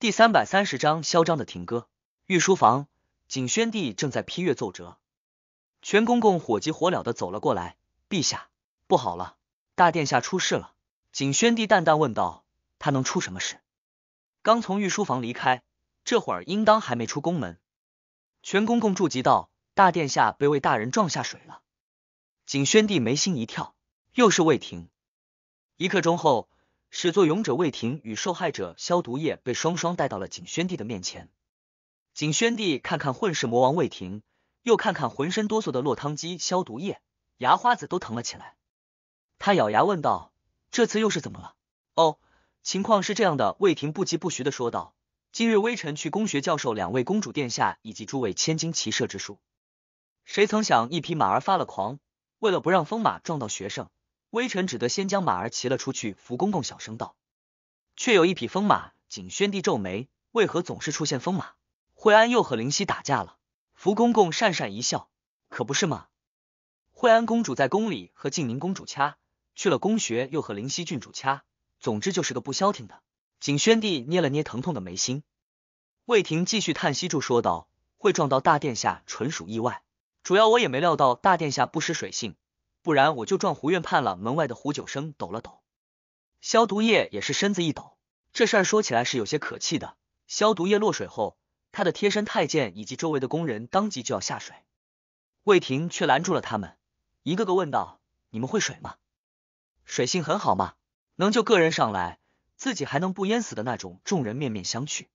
第三百三十章，嚣张的停歌。御书房，景宣帝正在批阅奏折，全公公火急火燎的走了过来。陛下，不好了，大殿下出事了。景宣帝淡淡问道：“他能出什么事？”刚从御书房离开，这会儿应当还没出宫门。全公公注急道：“大殿下被魏大人撞下水了。”景宣帝眉心一跳，又是魏廷。一刻钟后。始作俑者魏婷与受害者消毒液被双双带到了景宣帝的面前。景宣帝看看混世魔王魏婷，又看看浑身哆嗦的落汤鸡消毒液，牙花子都疼了起来。他咬牙问道：“这次又是怎么了？”“哦，情况是这样的。”魏婷不疾不徐的说道：“今日微臣去宫学教授两位公主殿下以及诸位千金骑射之术，谁曾想一匹马儿发了狂，为了不让疯马撞到学生。”微臣只得先将马儿骑了出去。福公公小声道：“却有一匹疯马。”景宣帝皱眉：“为何总是出现疯马？”惠安又和灵犀打架了。福公公讪讪一笑：“可不是吗？”惠安公主在宫里和静宁公主掐，去了宫学又和灵犀郡主掐，总之就是个不消停的。景宣帝捏了捏疼痛的眉心，魏婷继续叹息住说道：“会撞到大殿下纯属意外，主要我也没料到大殿下不识水性。”不然我就撞胡院判了。门外的胡九生抖了抖，消毒液也是身子一抖。这事儿说起来是有些可气的。消毒液落水后，他的贴身太监以及周围的工人当即就要下水，魏廷却拦住了他们，一个个问道：“你们会水吗？水性很好吗？能救个人上来，自己还能不淹死的那种？”众人面面相觑。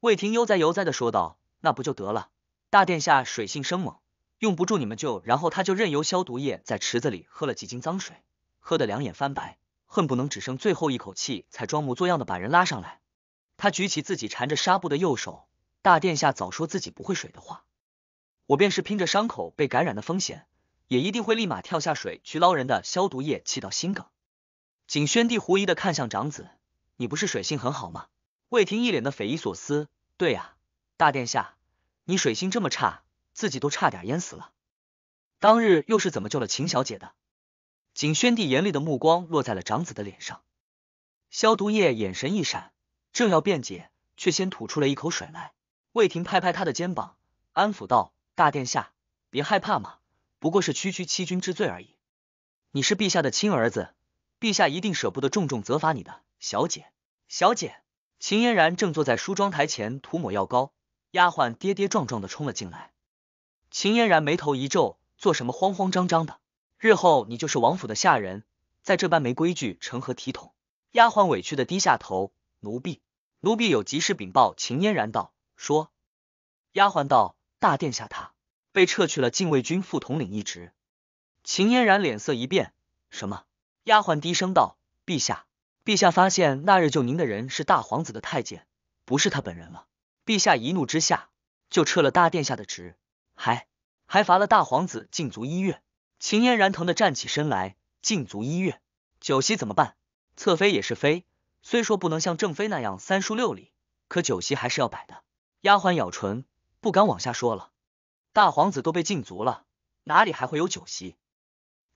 魏廷悠哉悠哉的说道：“那不就得了，大殿下水性生猛。”用不住你们救，然后他就任由消毒液在池子里喝了几斤脏水，喝得两眼翻白，恨不能只剩最后一口气才装模作样的把人拉上来。他举起自己缠着纱布的右手，大殿下早说自己不会水的话，我便是拼着伤口被感染的风险，也一定会立马跳下水去捞人的。消毒液气到心梗，景宣帝狐疑的看向长子，你不是水性很好吗？魏婷一脸的匪夷所思，对呀，大殿下，你水性这么差。自己都差点淹死了，当日又是怎么救了秦小姐的？景宣帝严厉的目光落在了长子的脸上。萧毒液眼神一闪，正要辩解，却先吐出了一口水来。魏婷拍拍他的肩膀，安抚道：“大殿下，别害怕嘛，不过是区区欺君之罪而已。你是陛下的亲儿子，陛下一定舍不得重重责罚你的。”小姐，小姐，秦嫣然正坐在梳妆台前涂抹药膏，丫鬟跌跌撞撞的冲了进来。秦嫣然眉头一皱，做什么慌慌张张的？日后你就是王府的下人，在这般没规矩，成何体统？丫鬟委屈的低下头，奴婢奴婢有急事禀报。秦嫣然道：“说。”丫鬟道：“大殿下他被撤去了禁卫军副统领一职。”秦嫣然脸色一变：“什么？”丫鬟低声道：“陛下，陛下发现那日救您的人是大皇子的太监，不是他本人了。陛下一怒之下，就撤了大殿下的职。”还还罚了大皇子禁足一月，秦嫣然疼的站起身来。禁足一月，酒席怎么办？侧妃也是妃，虽说不能像正妃那样三书六礼，可酒席还是要摆的。丫鬟咬唇，不敢往下说了。大皇子都被禁足了，哪里还会有酒席？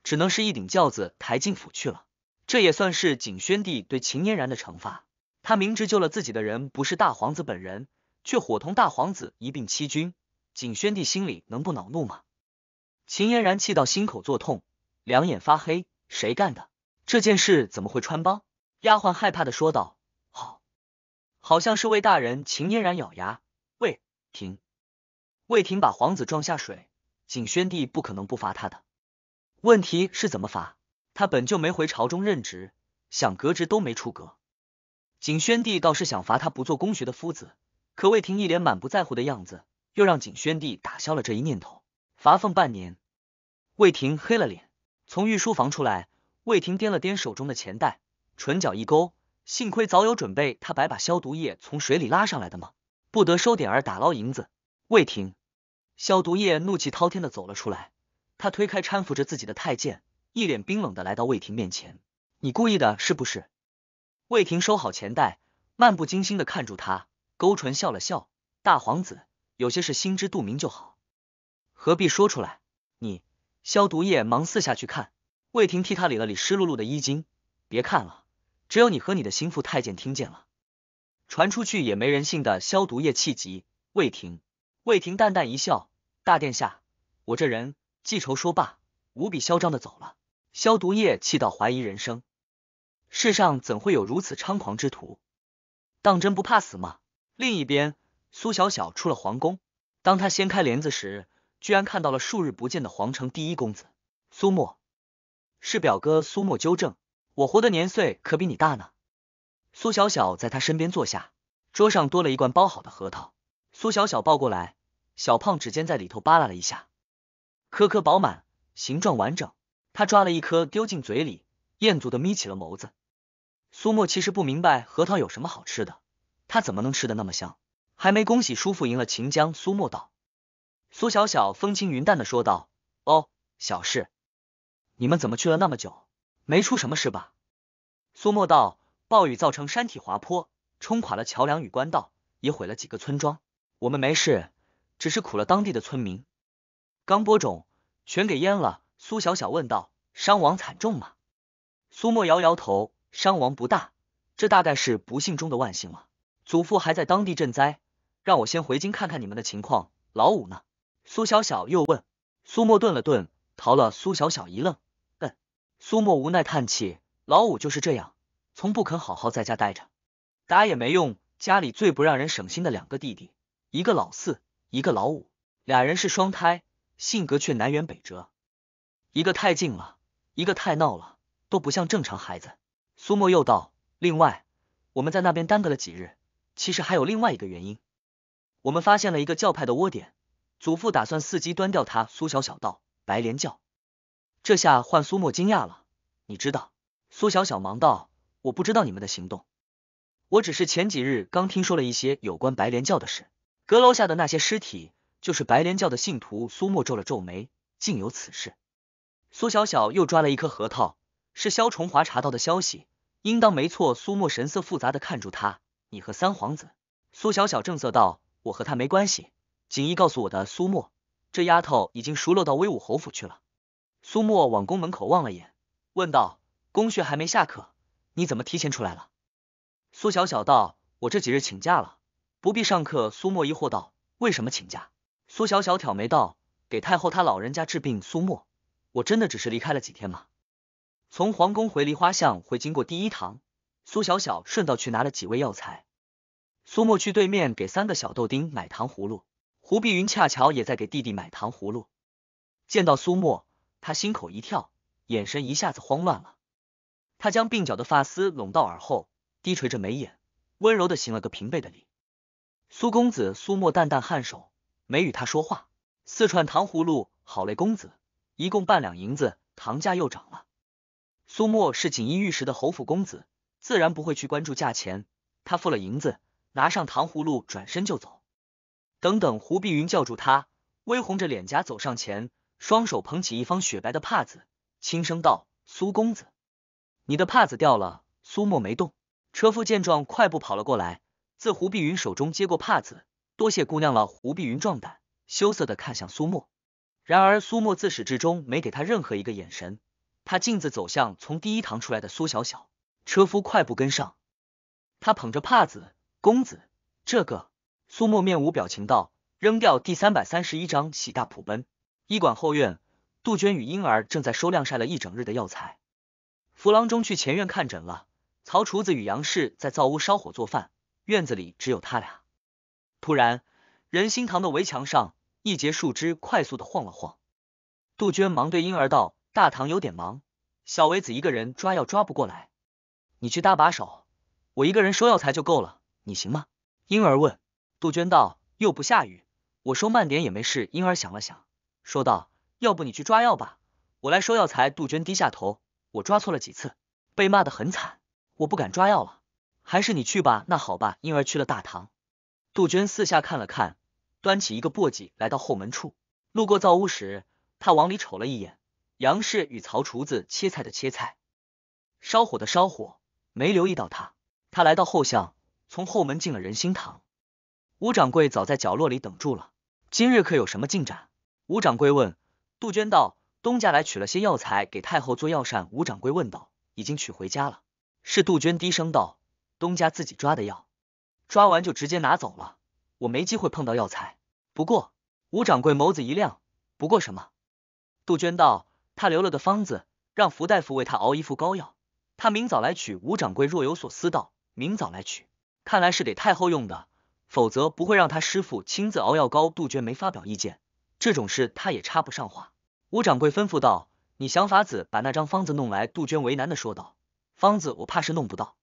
只能是一顶轿子抬进府去了。这也算是景宣帝对秦嫣然的惩罚。他明知救了自己的人不是大皇子本人，却伙同大皇子一并欺君。景宣帝心里能不恼怒吗？秦嫣然气到心口作痛，两眼发黑。谁干的？这件事怎么会穿帮？丫鬟害怕的说道：“好，好像是魏大人。”秦嫣然咬牙：“魏婷，魏婷把皇子撞下水，景宣帝不可能不罚他的。问题是怎么罚？他本就没回朝中任职，想革职都没出格。景宣帝倒是想罚他不做宫学的夫子，可魏婷一脸满不在乎的样子。”又让景宣帝打消了这一念头，罚俸半年。魏婷黑了脸，从御书房出来。魏婷掂了掂手中的钱袋，唇角一勾，幸亏早有准备，他白把消毒液从水里拉上来的吗？不得收点儿打捞银子。魏婷，消毒液怒气滔天的走了出来，他推开搀扶着自己的太监，一脸冰冷的来到魏婷面前：“你故意的是不是？”魏婷收好钱袋，漫不经心的看住他，勾唇笑了笑：“大皇子。”有些事心知肚明就好，何必说出来？你消毒液忙四下去看，魏婷替他理了理湿漉漉的衣襟。别看了，只有你和你的心腹太监听见了，传出去也没人性的。消毒液气急，魏婷，魏婷淡淡一笑，大殿下，我这人记仇。说罢，无比嚣张的走了。消毒液气到怀疑人生，世上怎会有如此猖狂之徒？当真不怕死吗？另一边。苏小小出了皇宫，当她掀开帘子时，居然看到了数日不见的皇城第一公子苏沫。是表哥苏沫纠正我活的年岁可比你大呢。苏小小在他身边坐下，桌上多了一罐包好的核桃。苏小小抱过来，小胖指尖在里头扒拉了一下，颗颗饱满，形状完整。他抓了一颗丢进嘴里，餍足的眯起了眸子。苏沫其实不明白核桃有什么好吃的，他怎么能吃的那么香？还没恭喜叔父赢了秦江。苏墨道，苏小小风轻云淡的说道：“哦，小事。你们怎么去了那么久？没出什么事吧？”苏墨道：“暴雨造成山体滑坡，冲垮了桥梁与官道，也毁了几个村庄。我们没事，只是苦了当地的村民。刚播种，全给淹了。”苏小小问道：“伤亡惨重吗？”苏墨摇摇头：“伤亡不大，这大概是不幸中的万幸了。祖父还在当地赈灾。”让我先回京看看你们的情况。老五呢？苏小小又问。苏沫顿了顿，逃了。苏小小一愣，嗯。苏沫无奈叹气，老五就是这样，从不肯好好在家待着，打也没用。家里最不让人省心的两个弟弟，一个老四，一个老五，俩人是双胎，性格却南辕北辙，一个太静了，一个太闹了，都不像正常孩子。苏沫又道，另外我们在那边耽搁了几日，其实还有另外一个原因。我们发现了一个教派的窝点，祖父打算伺机端掉他。苏小小道：“白莲教。”这下换苏墨惊讶了。你知道？苏小小忙道：“我不知道你们的行动，我只是前几日刚听说了一些有关白莲教的事。阁楼下的那些尸体，就是白莲教的信徒。”苏墨皱了皱眉，竟有此事。苏小小又抓了一颗核桃，是肖崇华查到的消息，应当没错。苏墨神色复杂的看住他：“你和三皇子？”苏小小正色道。我和他没关系，锦衣告诉我的。苏沫，这丫头已经熟络到威武侯府去了。苏沫往宫门口望了眼，问道：“宫学还没下课，你怎么提前出来了？”苏小小道：“我这几日请假了，不必上课。”苏沫疑惑道：“为什么请假？”苏小小挑眉道：“给太后她老人家治病。”苏沫，我真的只是离开了几天吗？从皇宫回梨花巷会经过第一堂，苏小小顺道去拿了几味药材。苏沫去对面给三个小豆丁买糖葫芦，胡碧云恰巧也在给弟弟买糖葫芦。见到苏沫，他心口一跳，眼神一下子慌乱了。他将鬓角的发丝拢到耳后，低垂着眉眼，温柔的行了个平辈的礼。苏公子，苏沫淡淡颔首，没与他说话。四串糖葫芦，好嘞，公子，一共半两银子。糖价又涨了。苏沫是锦衣玉食的侯府公子，自然不会去关注价钱。他付了银子。拿上糖葫芦，转身就走。等等，胡碧云叫住他，微红着脸颊走上前，双手捧起一方雪白的帕子，轻声道：“苏公子，你的帕子掉了。”苏沫没动。车夫见状，快步跑了过来，自胡碧云手中接过帕子，多谢姑娘了。胡碧云壮胆，羞涩的看向苏沫。然而苏沫自始至终没给他任何一个眼神。他径自走向从第一堂出来的苏小小，车夫快步跟上。他捧着帕子。公子，这个苏沫面无表情道：“扔掉。”第三百三十一章喜大普奔。医馆后院，杜鹃与婴儿正在收晾晒了一整日的药材。扶郎中去前院看诊了。曹厨子与杨氏在灶屋烧火做饭，院子里只有他俩。突然，仁心堂的围墙上一截树枝快速的晃了晃。杜鹃忙对婴儿道：“大堂有点忙，小维子一个人抓药抓不过来，你去搭把手，我一个人收药材就够了。”你行吗？婴儿问。杜鹃道，又不下雨，我说慢点也没事。婴儿想了想，说道，要不你去抓药吧，我来收药材。杜鹃低下头，我抓错了几次，被骂得很惨，我不敢抓药了。还是你去吧。那好吧。婴儿去了大堂，杜鹃四下看了看，端起一个簸箕来到后门处。路过灶屋时，他往里瞅了一眼，杨氏与曹厨子切菜的切菜，烧火的烧火，没留意到他。他来到后巷。从后门进了人心堂，吴掌柜早在角落里等住了。今日可有什么进展？吴掌柜问。杜鹃道：“东家来取了些药材给太后做药膳。”吴掌柜问道：“已经取回家了？”是杜鹃低声道：“东家自己抓的药，抓完就直接拿走了。我没机会碰到药材。不过，吴掌柜眸子一亮。不过什么？杜鹃道：“他留了个方子，让福大夫为他熬一副膏药。他明早来取。”吴掌柜若有所思道：“明早来取。”看来是给太后用的，否则不会让他师傅亲自熬药膏。杜鹃没发表意见，这种事他也插不上话。吴掌柜吩咐道：“你想法子把那张方子弄来。”杜鹃为难的说道：“方子我怕是弄不到，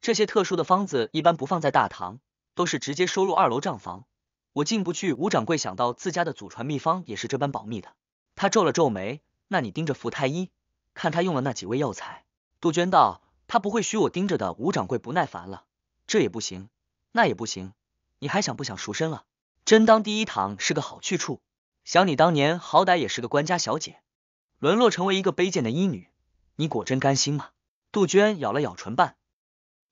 这些特殊的方子一般不放在大堂，都是直接收入二楼账房，我进不去。”吴掌柜想到自家的祖传秘方也是这般保密的，他皱了皱眉：“那你盯着福太医，看他用了那几味药材。”杜鹃道：“他不会许我盯着的。”吴掌柜不耐烦了。这也不行，那也不行，你还想不想赎身了？真当第一堂是个好去处？想你当年好歹也是个官家小姐，沦落成为一个卑贱的医女，你果真甘心吗？杜鹃咬了咬唇瓣，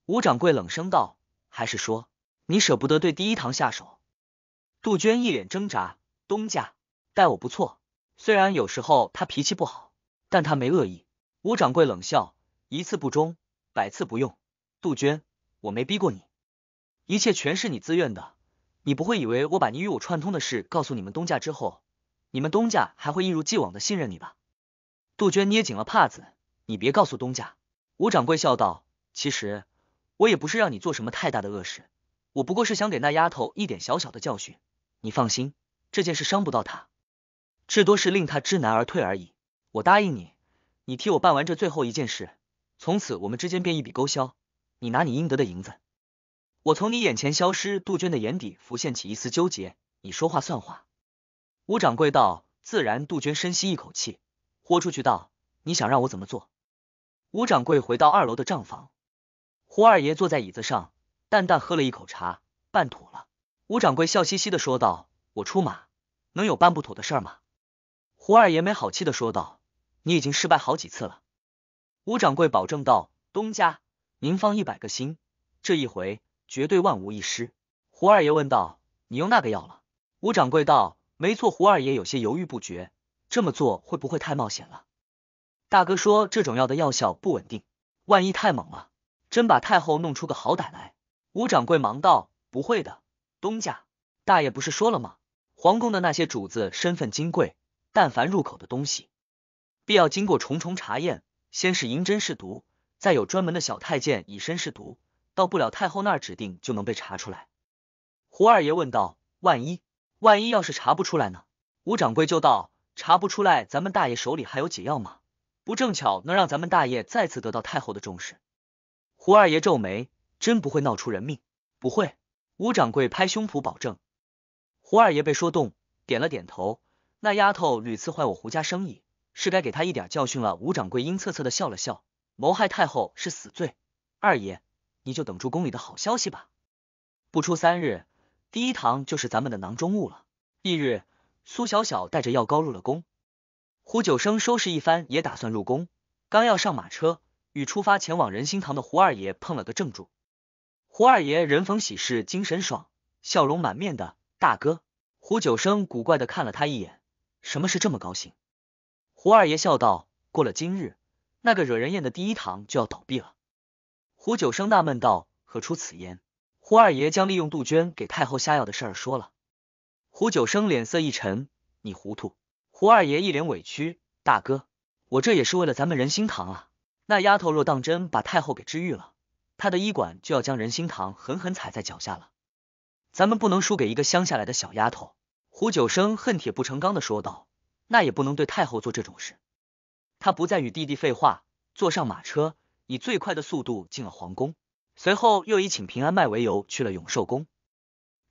吴掌柜冷声道：“还是说你舍不得对第一堂下手？”杜鹃一脸挣扎。东家待我不错，虽然有时候他脾气不好，但他没恶意。吴掌柜冷笑：“一次不忠，百次不用。”杜鹃。我没逼过你，一切全是你自愿的。你不会以为我把你与我串通的事告诉你们东家之后，你们东家还会一如既往的信任你吧？杜鹃捏紧了帕子，你别告诉东家。吴掌柜笑道：“其实我也不是让你做什么太大的恶事，我不过是想给那丫头一点小小的教训。你放心，这件事伤不到她，至多是令她知难而退而已。我答应你，你替我办完这最后一件事，从此我们之间便一笔勾销。”你拿你应得的银子，我从你眼前消失。杜鹃的眼底浮现起一丝纠结。你说话算话。吴掌柜道：“自然。”杜鹃深吸一口气，豁出去道：“你想让我怎么做？”吴掌柜回到二楼的账房，胡二爷坐在椅子上，淡淡喝了一口茶，办妥了。吴掌柜笑嘻嘻的说道：“我出马，能有办不妥的事吗？”胡二爷没好气的说道：“你已经失败好几次了。”吴掌柜保证道：“东家。”您放一百个心，这一回绝对万无一失。胡二爷问道：“你用那个药了？”吴掌柜道：“没错。”胡二爷有些犹豫不决：“这么做会不会太冒险了？”大哥说：“这种药的药效不稳定，万一太猛了，真把太后弄出个好歹来。”吴掌柜忙道：“不会的，东家大爷不是说了吗？皇宫的那些主子身份金贵，但凡入口的东西，必要经过重重查验，先是银针试毒。”再有专门的小太监以身试毒，到不了太后那儿指定就能被查出来。胡二爷问道：“万一万一要是查不出来呢？”吴掌柜就道：“查不出来，咱们大爷手里还有解药吗？不正巧能让咱们大爷再次得到太后的重视？”胡二爷皱眉：“真不会闹出人命？”“不会。”吴掌柜拍胸脯保证。胡二爷被说动，点了点头：“那丫头屡次坏我胡家生意，是该给她一点教训了。”吴掌柜阴恻恻的笑了笑。谋害太后是死罪，二爷，你就等住宫里的好消息吧。不出三日，第一堂就是咱们的囊中物了。翌日，苏小小带着药膏入了宫。胡九生收拾一番，也打算入宫。刚要上马车，与出发前往仁心堂的胡二爷碰了个正住。胡二爷人逢喜事精神爽，笑容满面的。大哥，胡九生古怪的看了他一眼，什么事这么高兴？胡二爷笑道：“过了今日。”那个惹人厌的第一堂就要倒闭了，胡九生纳闷道：“何出此言？”胡二爷将利用杜鹃给太后下药的事儿说了，胡九生脸色一沉：“你糊涂！”胡二爷一脸委屈：“大哥，我这也是为了咱们人心堂啊。那丫头若当真把太后给治愈了，她的医馆就要将人心堂狠狠踩在脚下了。咱们不能输给一个乡下来的小丫头。”胡九生恨铁不成钢的说道：“那也不能对太后做这种事。”他不再与弟弟废话，坐上马车，以最快的速度进了皇宫。随后又以请平安脉为由去了永寿宫。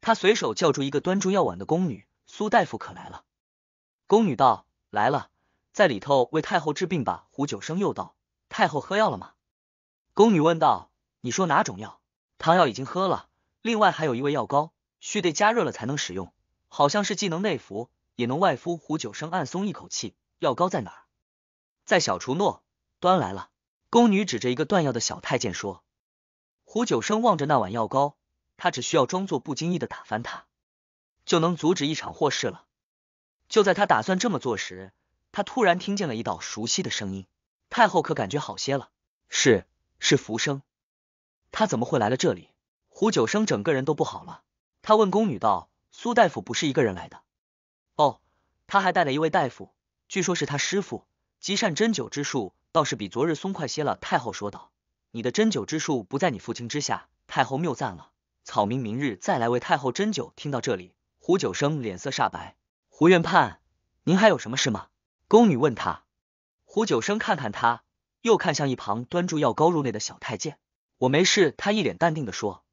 他随手叫住一个端住药碗的宫女：“苏大夫可来了？”宫女道：“来了，在里头为太后治病吧。”胡九生又道：“太后喝药了吗？”宫女问道：“你说哪种药？汤药已经喝了，另外还有一味药膏，须得加热了才能使用，好像是既能内服也能外敷。”胡九生暗松一口气：“药膏在哪？”在小厨诺端来了，宫女指着一个断药的小太监说：“胡九生望着那碗药膏，他只需要装作不经意的打翻它，就能阻止一场祸事了。”就在他打算这么做时，他突然听见了一道熟悉的声音：“太后可感觉好些了？”“是是，福生。”他怎么会来了这里？胡九生整个人都不好了。他问宫女道：“苏大夫不是一个人来的？”“哦，他还带了一位大夫，据说是他师傅。”积善针灸之术倒是比昨日松快些了。太后说道：“你的针灸之术不在你父亲之下。”太后谬赞了。草民明日再来为太后针灸。听到这里，胡九生脸色煞白。胡院判，您还有什么事吗？宫女问他。胡九生看看他，又看向一旁端住药膏入内的小太监。我没事。他一脸淡定的说。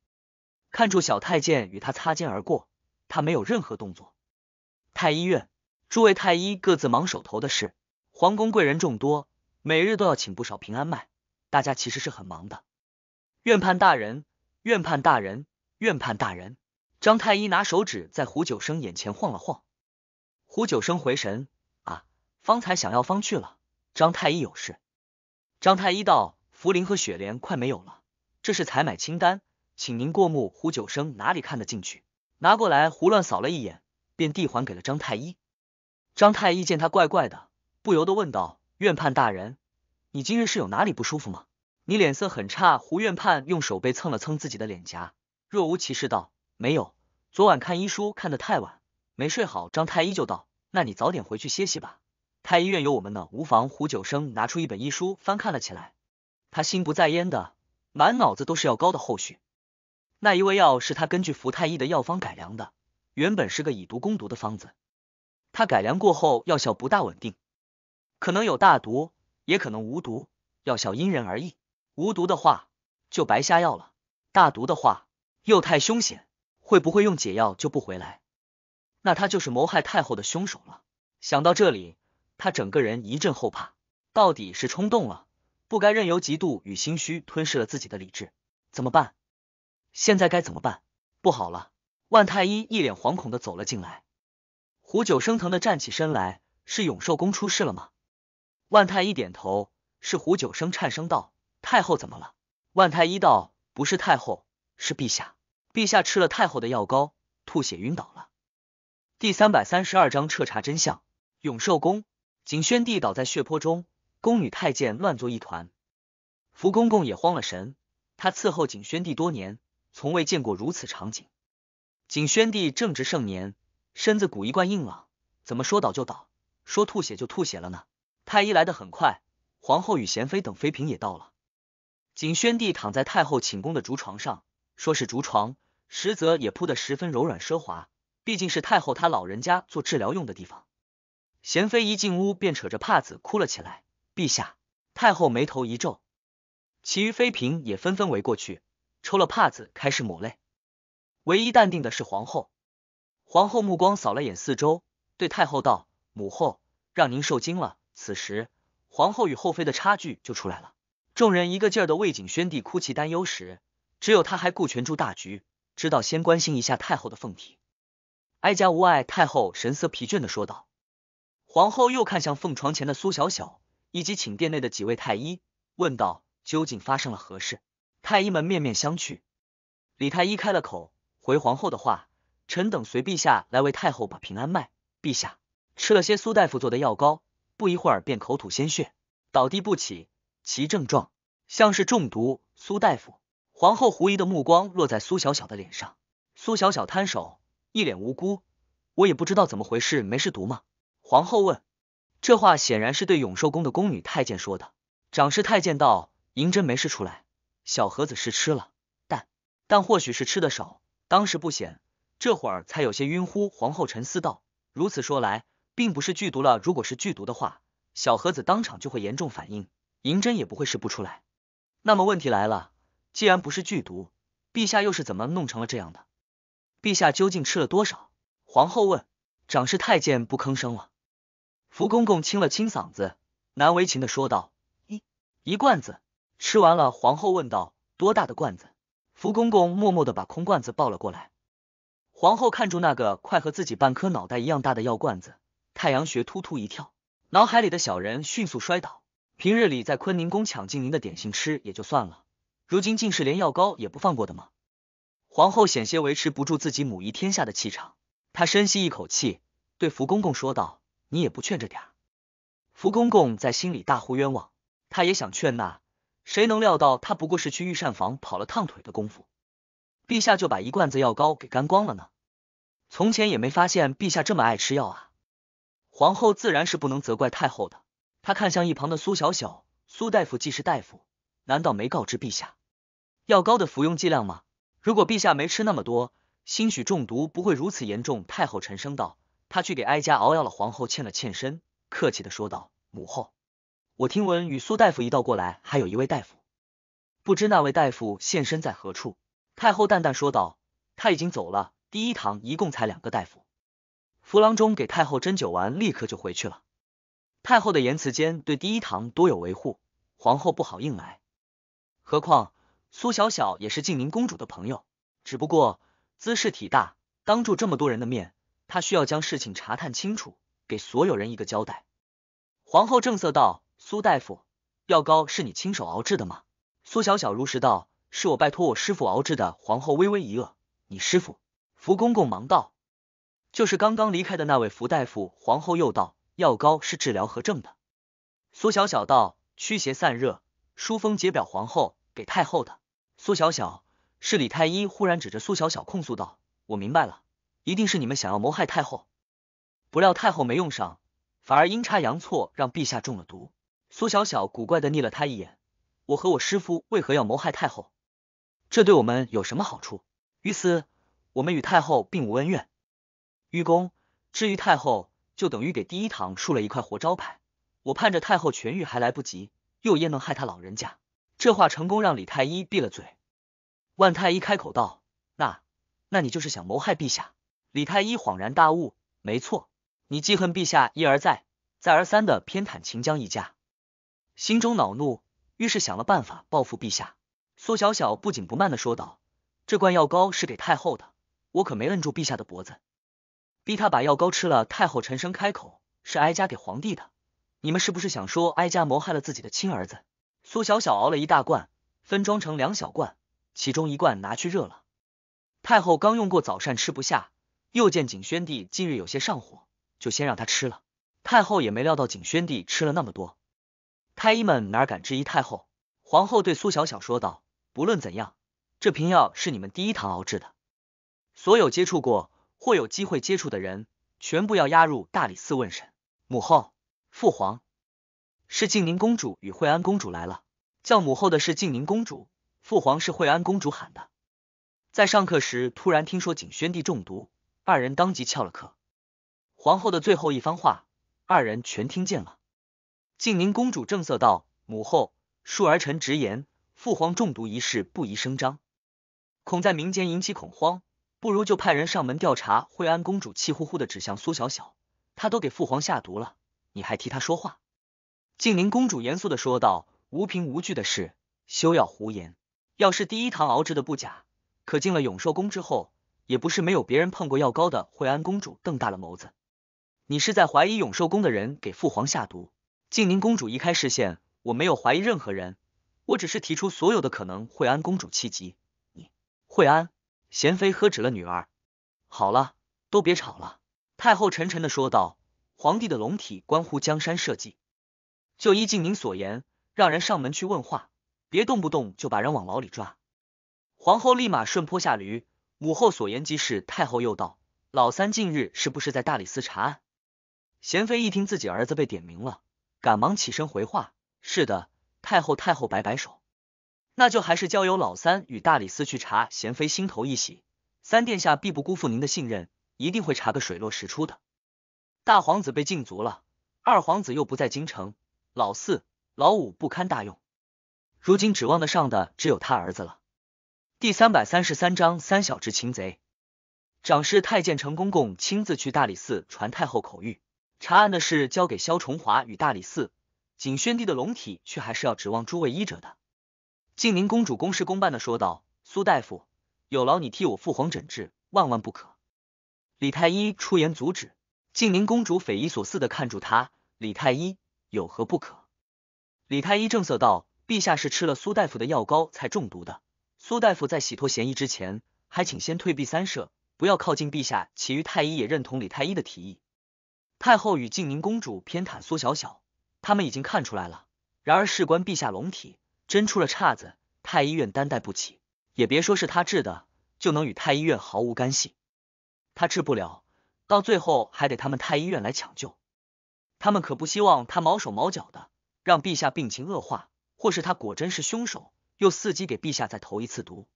看住小太监与他擦肩而过，他没有任何动作。太医院，诸位太医各自忙手头的事。皇宫贵人众多，每日都要请不少平安脉，大家其实是很忙的。院判大人，院判大人，院判大人。张太医拿手指在胡九生眼前晃了晃，胡九生回神啊，方才想药方去了。张太医有事。张太医道：“茯苓和雪莲快没有了，这是采买清单，请您过目。”胡九生哪里看得进去，拿过来胡乱扫了一眼，便递还给了张太医。张太医见他怪怪的。不由得问道：“院判大人，你今日是有哪里不舒服吗？你脸色很差。”胡院判用手背蹭了蹭自己的脸颊，若无其事道：“没有，昨晚看医书看得太晚，没睡好。”张太医就道：“那你早点回去歇息吧，太医院有我们呢，无妨。”胡九生拿出一本医书翻看了起来，他心不在焉的，满脑子都是药膏的后续。那一味药是他根据福太医的药方改良的，原本是个以毒攻毒的方子，他改良过后药效不大稳定。可能有大毒，也可能无毒，药效因人而异。无毒的话就白瞎药了，大毒的话又太凶险，会不会用解药救不回来？那他就是谋害太后的凶手了。想到这里，他整个人一阵后怕，到底是冲动了，不该任由嫉妒与心虚吞噬了自己的理智。怎么办？现在该怎么办？不好了！万太医一脸惶恐的走了进来。胡九生疼的站起身来，是永寿宫出事了吗？万太医点头，是胡九生颤声道：“太后怎么了？”万太医道：“不是太后，是陛下。陛下吃了太后的药膏，吐血晕倒了。”第三百三十二章彻查真相。永寿宫，景宣帝倒在血泊中，宫女太监乱作一团，福公公也慌了神。他伺候景宣帝多年，从未见过如此场景。景宣帝正值盛年，身子骨一贯硬朗，怎么说倒就倒，说吐血就吐血了呢？太医来得很快，皇后与贤妃等妃嫔也到了。景宣帝躺在太后寝宫的竹床上，说是竹床，实则也铺得十分柔软奢华，毕竟是太后她老人家做治疗用的地方。贤妃一进屋便扯着帕子哭了起来。陛下，太后眉头一皱，其余妃嫔也纷纷围过去，抽了帕子开始抹泪。唯一淡定的是皇后，皇后目光扫了眼四周，对太后道：“母后，让您受惊了。”此时，皇后与后妃的差距就出来了。众人一个劲儿的为景宣帝哭泣担忧时，只有他还顾全住大局，知道先关心一下太后的凤体。哀家无碍，太后神色疲倦的说道。皇后又看向凤床前的苏小小以及寝殿内的几位太医，问道：“究竟发生了何事？”太医们面面相觑。李太医开了口：“回皇后的话，臣等随陛下来为太后把平安脉。陛下吃了些苏大夫做的药膏。”不一会儿便口吐鲜血，倒地不起，其症状像是中毒。苏大夫，皇后狐疑的目光落在苏小小的脸上，苏小小摊手，一脸无辜，我也不知道怎么回事，没事毒吗？皇后问。这话显然是对永寿宫的宫女太监说的。掌事太监道，银针没事出来，小盒子是吃了，但但或许是吃的少，当时不显，这会儿才有些晕乎。皇后沉思道，如此说来。并不是剧毒了，如果是剧毒的话，小盒子当场就会严重反应，银针也不会试不出来。那么问题来了，既然不是剧毒，陛下又是怎么弄成了这样的？陛下究竟吃了多少？皇后问。掌事太监不吭声了。福公公清了清嗓子，难为情的说道：“一，一罐子吃完了。”皇后问道：“多大的罐子？”福公公默默的把空罐子抱了过来。皇后看住那个快和自己半颗脑袋一样大的药罐子。太阳穴突突一跳，脑海里的小人迅速摔倒。平日里在坤宁宫抢进您的点心吃也就算了，如今竟是连药膏也不放过的吗？皇后险些维持不住自己母仪天下的气场，她深吸一口气，对福公公说道：“你也不劝着点福公公在心里大呼冤枉，他也想劝那，谁能料到他不过是去御膳房跑了趟腿的功夫，陛下就把一罐子药膏给干光了呢？从前也没发现陛下这么爱吃药啊。皇后自然是不能责怪太后的，她看向一旁的苏小小，苏大夫既是大夫，难道没告知陛下药膏的服用剂量吗？如果陛下没吃那么多，兴许中毒不会如此严重。太后沉声道，他去给哀家熬药了。皇后欠了欠身，客气的说道：“母后，我听闻与苏大夫一道过来，还有一位大夫，不知那位大夫现身在何处？”太后淡淡说道：“他已经走了，第一堂一共才两个大夫。”扶郎中给太后针灸完，立刻就回去了。太后的言辞间对第一堂多有维护，皇后不好硬来。何况苏小小也是静宁公主的朋友，只不过姿势体大，当着这么多人的面，她需要将事情查探清楚，给所有人一个交代。皇后正色道：“苏大夫，药膏是你亲手熬制的吗？”苏小小如实道：“是我拜托我师傅熬制的。”皇后微微一愕：“你师傅？”福公公忙道。就是刚刚离开的那位福大夫。皇后又道：“药膏是治疗和症的。”苏小小道：“驱邪散热，疏风解表。”皇后给太后的苏小小是李太医。忽然指着苏小小控诉道：“我明白了，一定是你们想要谋害太后。不料太后没用上，反而阴差阳错让陛下中了毒。”苏小小古怪的睨了他一眼：“我和我师父为何要谋害太后？这对我们有什么好处？于此，我们与太后并无恩怨。”愚公，至于太后，就等于给第一堂竖了一块活招牌。我盼着太后痊愈还来不及，又焉能害他老人家？这话成功让李太医闭了嘴。万太医开口道：“那，那你就是想谋害陛下？”李太医恍然大悟：“没错，你记恨陛下一而再、再而三的偏袒秦江一家，心中恼怒，于是想了办法报复陛下。”苏小小不紧不慢的说道：“这罐药膏是给太后的，我可没摁住陛下的脖子。”逼他把药膏吃了。太后沉声开口：“是哀家给皇帝的，你们是不是想说哀家谋害了自己的亲儿子？”苏小小熬了一大罐，分装成两小罐，其中一罐拿去热了。太后刚用过早膳，吃不下，又见景宣帝近日有些上火，就先让他吃了。太后也没料到景宣帝吃了那么多。太医们哪敢质疑太后？皇后对苏小小说道：“不论怎样，这瓶药是你们第一堂熬制的，所有接触过。”或有机会接触的人，全部要押入大理寺问审。母后、父皇，是静宁公主与惠安公主来了。叫母后的是静宁公主，父皇是惠安公主喊的。在上课时，突然听说景宣帝中毒，二人当即翘了课。皇后的最后一番话，二人全听见了。静宁公主正色道：“母后，恕儿臣直言，父皇中毒一事不宜声张，恐在民间引起恐慌。”不如就派人上门调查。惠安公主气呼呼的指向苏小小，她都给父皇下毒了，你还替她说话？静宁公主严肃的说道：“无凭无据的事，休要胡言。要是第一堂熬制的不假，可进了永寿宫之后，也不是没有别人碰过药膏的。”惠安公主瞪大了眸子：“你是在怀疑永寿宫的人给父皇下毒？”静宁公主移开视线：“我没有怀疑任何人，我只是提出所有的可能。”惠安公主气急：“你，惠安。”贤妃喝止了女儿：“好了，都别吵了。”太后沉沉的说道：“皇帝的龙体关乎江山社稷，就依静宁所言，让人上门去问话，别动不动就把人往牢里抓。”皇后立马顺坡下驴：“母后所言极是。”太后又道：“老三近日是不是在大理寺查案？”贤妃一听自己儿子被点名了，赶忙起身回话：“是的。”太后太后摆摆手。那就还是交由老三与大理寺去查。贤妃心头一喜，三殿下必不辜负您的信任，一定会查个水落石出的。大皇子被禁足了，二皇子又不在京城，老四、老五不堪大用，如今指望得上的只有他儿子了。第三百三十三章三小只擒贼。掌事太监陈公公亲自去大理寺传太后口谕，查案的事交给萧崇华与大理寺。景宣帝的龙体却还是要指望诸位医者的。静宁公主公事公办的说道：“苏大夫，有劳你替我父皇诊治，万万不可。”李太医出言阻止，静宁公主匪夷所思的看住他。李太医有何不可？李太医正色道：“陛下是吃了苏大夫的药膏才中毒的，苏大夫在洗脱嫌疑之前，还请先退避三舍，不要靠近陛下。”其余太医也认同李太医的提议。太后与静宁公主偏袒苏小小，他们已经看出来了。然而事关陛下龙体。真出了岔子，太医院担待不起，也别说是他治的，就能与太医院毫无干系。他治不了，到最后还得他们太医院来抢救。他们可不希望他毛手毛脚的，让陛下病情恶化，或是他果真是凶手，又伺机给陛下再投一次毒。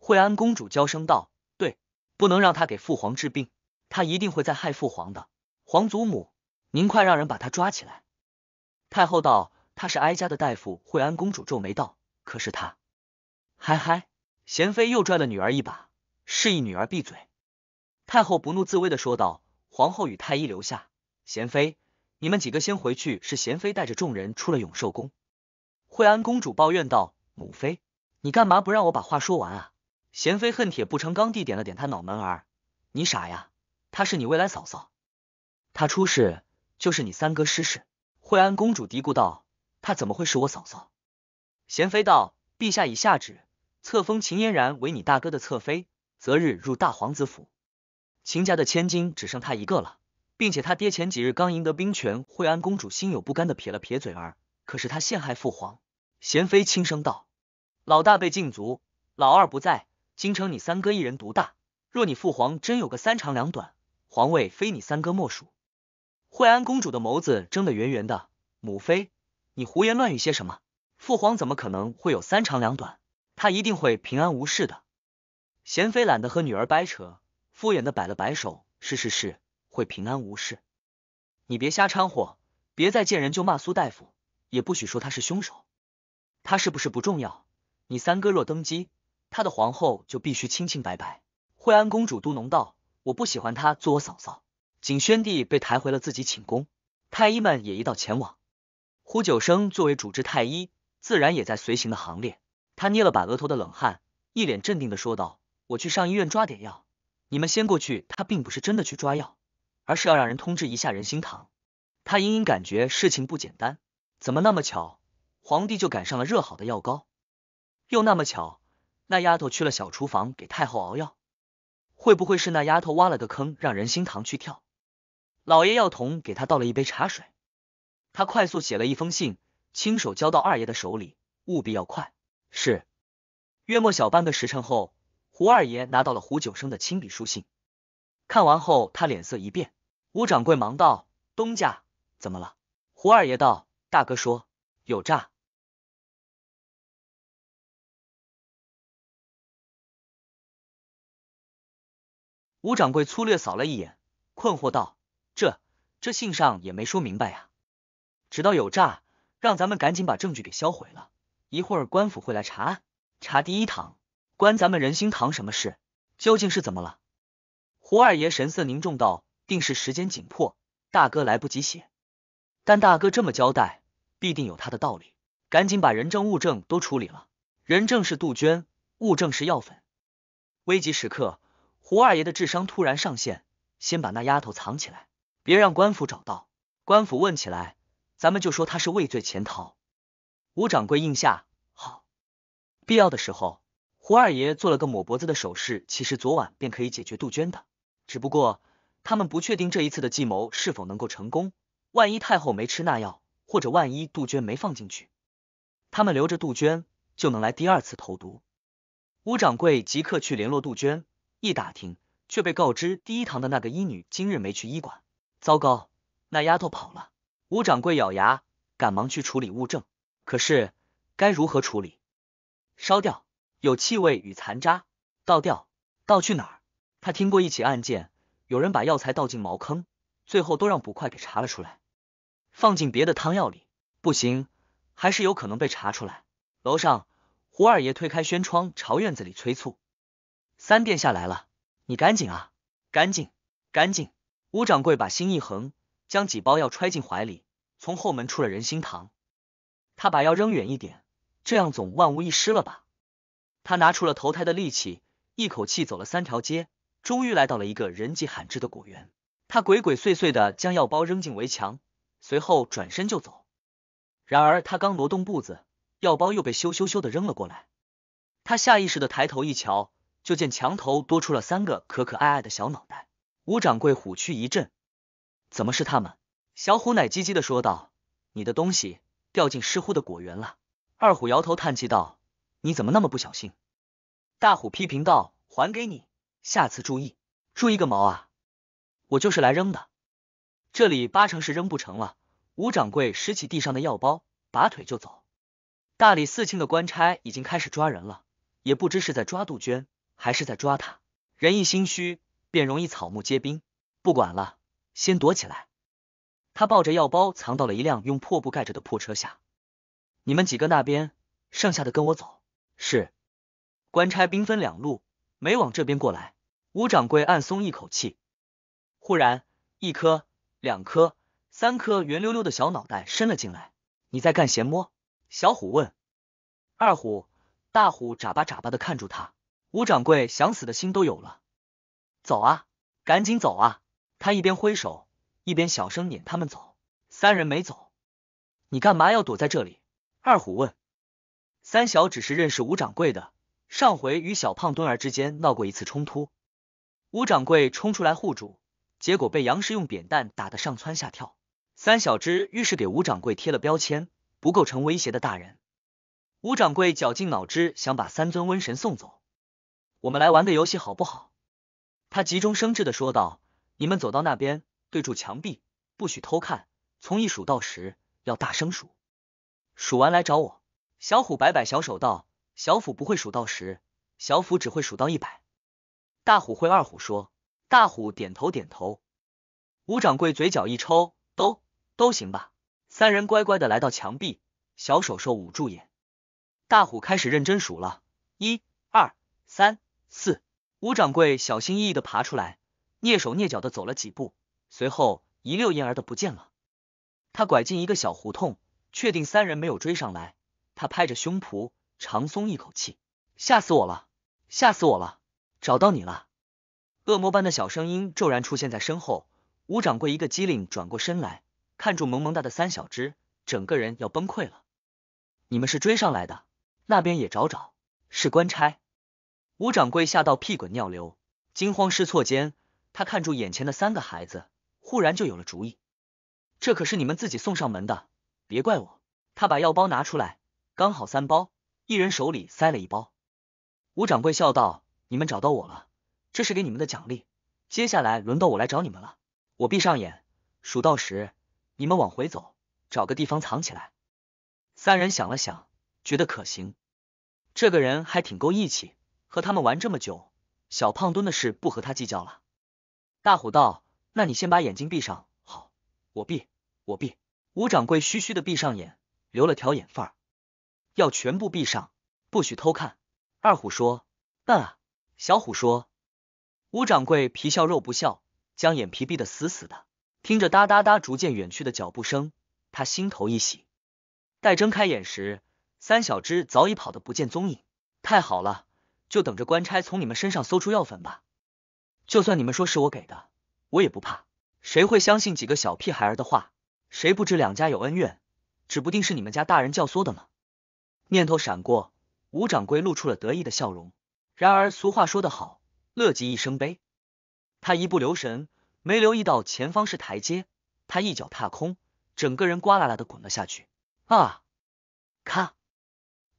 惠安公主娇声道：“对，不能让他给父皇治病，他一定会再害父皇的。”皇祖母，您快让人把他抓起来。”太后道。他是哀家的大夫，惠安公主皱眉道：“可是他……”嗨嗨，贤妃又拽了女儿一把，示意女儿闭嘴。太后不怒自威的说道：“皇后与太医留下，贤妃，你们几个先回去。”是贤妃带着众人出了永寿宫。惠安公主抱怨道：“母妃，你干嘛不让我把话说完啊？”贤妃恨铁不成钢地点了点她脑门儿：“你傻呀，她是你未来嫂嫂，他出事就是你三哥失事。”惠安公主嘀咕道。她怎么会是我嫂嫂？贤妃道：“陛下已下旨，册封秦嫣然为你大哥的侧妃，择日入大皇子府。秦家的千金只剩她一个了，并且她爹前几日刚赢得兵权。”惠安公主心有不甘的撇了撇嘴儿，可是她陷害父皇。贤妃轻声道：“老大被禁足，老二不在京城，你三哥一人独大。若你父皇真有个三长两短，皇位非你三哥莫属。”惠安公主的眸子睁得圆圆的，母妃。你胡言乱语些什么？父皇怎么可能会有三长两短？他一定会平安无事的。贤妃懒得和女儿掰扯，敷衍的摆了摆手，是是是，会平安无事。你别瞎掺和，别再见人就骂苏大夫，也不许说他是凶手。他是不是不重要？你三哥若登基，他的皇后就必须清清白白。惠安公主嘟哝道：“我不喜欢他做我嫂嫂。”景宣帝被抬回了自己寝宫，太医们也一道前往。胡九生作为主治太医，自然也在随行的行列。他捏了把额头的冷汗，一脸镇定的说道：“我去上医院抓点药，你们先过去。”他并不是真的去抓药，而是要让人通知一下任心堂。他隐隐感觉事情不简单，怎么那么巧，皇帝就赶上了热好的药膏，又那么巧，那丫头去了小厨房给太后熬药，会不会是那丫头挖了个坑让任心堂去跳？老爷药童给他倒了一杯茶水。他快速写了一封信，亲手交到二爷的手里，务必要快。是，约莫小半个时辰后，胡二爷拿到了胡九生的亲笔书信。看完后，他脸色一变。吴掌柜忙道：“东家怎么了？”胡二爷道：“大哥说有诈。”吴掌柜粗略扫了一眼，困惑道：“这这信上也没说明白呀。”知道有诈，让咱们赶紧把证据给销毁了。一会儿官府会来查案，查第一堂关咱们仁心堂什么事？究竟是怎么了？胡二爷神色凝重道：“定是时间紧迫，大哥来不及写。但大哥这么交代，必定有他的道理。赶紧把人证物证都处理了。人证是杜鹃，物证是药粉。危急时刻，胡二爷的智商突然上线，先把那丫头藏起来，别让官府找到。官府问起来。”咱们就说他是畏罪潜逃。吴掌柜应下，好。必要的时候，胡二爷做了个抹脖子的手势。其实昨晚便可以解决杜鹃的，只不过他们不确定这一次的计谋是否能够成功。万一太后没吃那药，或者万一杜鹃没放进去，他们留着杜鹃就能来第二次投毒。吴掌柜即刻去联络杜鹃，一打听却被告知第一堂的那个医女今日没去医馆。糟糕，那丫头跑了。吴掌柜咬牙，赶忙去处理物证。可是该如何处理？烧掉有气味与残渣，倒掉倒去哪儿？他听过一起案件，有人把药材倒进茅坑，最后都让捕快给查了出来。放进别的汤药里，不行，还是有可能被查出来。楼上胡二爷推开轩窗，朝院子里催促：“三殿下来了，你赶紧啊，赶紧，赶紧！”吴掌柜把心一横。将几包药揣进怀里，从后门出了人心堂。他把药扔远一点，这样总万无一失了吧？他拿出了投胎的力气，一口气走了三条街，终于来到了一个人迹罕至的果园。他鬼鬼祟祟的将药包扔进围墙，随后转身就走。然而他刚挪动步子，药包又被咻咻咻的扔了过来。他下意识的抬头一瞧，就见墙头多出了三个可可爱爱的小脑袋。吴掌柜虎躯一震。怎么是他们？小虎奶唧唧的说道：“你的东西掉进师傅的果园了。”二虎摇头叹气道：“你怎么那么不小心？”大虎批评道：“还给你，下次注意，注意个毛啊！我就是来扔的，这里八成是扔不成了。”吴掌柜拾起地上的药包，拔腿就走。大理寺卿的官差已经开始抓人了，也不知是在抓杜鹃，还是在抓他。人一心虚，便容易草木皆兵。不管了。先躲起来，他抱着药包藏到了一辆用破布盖着的破车下。你们几个那边，剩下的跟我走。是，官差兵分两路，没往这边过来。吴掌柜暗松一口气。忽然，一颗、两颗、三颗圆溜溜的小脑袋伸了进来。你在干闲摸？小虎问。二虎、大虎眨巴眨巴的看住他。吴掌柜想死的心都有了。走啊，赶紧走啊！他一边挥手，一边小声撵他们走。三人没走。你干嘛要躲在这里？二虎问。三小只是认识吴掌柜的，上回与小胖墩儿之间闹过一次冲突。吴掌柜冲出来护主，结果被杨氏用扁担打得上蹿下跳。三小只于是给吴掌柜贴了标签，不构成威胁的大人。吴掌柜绞尽脑汁想把三尊瘟神送走。我们来玩个游戏好不好？他急中生智的说道。你们走到那边，对住墙壁，不许偷看。从一数到十，要大声数。数完来找我。小虎摆摆小手道：“小虎不会数到十，小虎只会数到一百。”大虎会。二虎说：“大虎点头点头。”吴掌柜嘴角一抽，都都行吧。三人乖乖的来到墙壁，小手手捂住眼。大虎开始认真数了：一、二、三、四。吴掌柜小心翼翼的爬出来。蹑手蹑脚的走了几步，随后一溜烟儿的不见了。他拐进一个小胡同，确定三人没有追上来，他拍着胸脯，长松一口气：“吓死我了，吓死我了，找到你了！”恶魔般的小声音骤然出现在身后，吴掌柜一个机灵转过身来，看住萌萌哒的三小只，整个人要崩溃了：“你们是追上来的？那边也找找，是官差。”吴掌柜吓到屁滚尿流，惊慌失措间。他看住眼前的三个孩子，忽然就有了主意。这可是你们自己送上门的，别怪我。他把药包拿出来，刚好三包，一人手里塞了一包。吴掌柜笑道：“你们找到我了，这是给你们的奖励。接下来轮到我来找你们了。我闭上眼，数到十，你们往回走，找个地方藏起来。”三人想了想，觉得可行。这个人还挺够义气，和他们玩这么久，小胖墩的事不和他计较了。大虎道：“那你先把眼睛闭上。”好，我闭，我闭。吴掌柜嘘嘘的闭上眼，留了条眼缝儿，要全部闭上，不许偷看。二虎说：“啊。”小虎说：“吴掌柜皮笑肉不笑，将眼皮闭得死死的，听着哒哒哒逐渐远去的脚步声，他心头一喜。待睁开眼时，三小只早已跑得不见踪影。太好了，就等着官差从你们身上搜出药粉吧。”就算你们说是我给的，我也不怕。谁会相信几个小屁孩儿的话？谁不知两家有恩怨，指不定是你们家大人教唆的呢？念头闪过，吴掌柜露出了得意的笑容。然而俗话说得好，乐极一生悲。他一不留神，没留意到前方是台阶，他一脚踏空，整个人呱啦啦的滚了下去。啊！咔，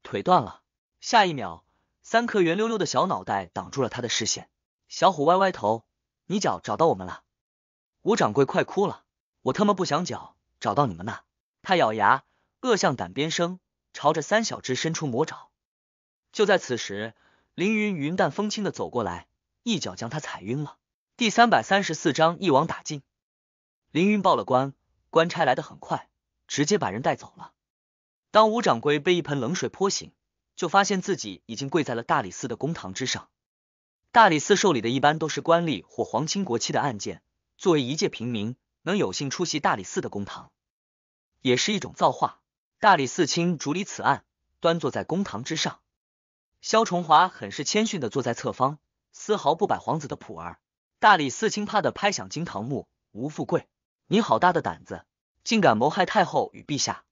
腿断了。下一秒，三颗圆溜溜的小脑袋挡住了他的视线。小虎歪歪头，你脚找到我们了？吴掌柜快哭了，我他妈不想脚找到你们呢！他咬牙，恶向胆边生，朝着三小只伸出魔爪。就在此时，凌云云淡风轻的走过来，一脚将他踩晕了。第三百三十四章一网打尽。凌云报了官，官差来的很快，直接把人带走了。当吴掌柜被一盆冷水泼醒，就发现自己已经跪在了大理寺的公堂之上。大理寺受理的一般都是官吏或皇亲国戚的案件。作为一介平民，能有幸出席大理寺的公堂，也是一种造化。大理寺卿主理此案，端坐在公堂之上。肖崇华很是谦逊的坐在侧方，丝毫不摆皇子的谱儿。大理寺卿怕的拍响惊堂木：“吴富贵，你好大的胆子，竟敢谋害太后与陛下！”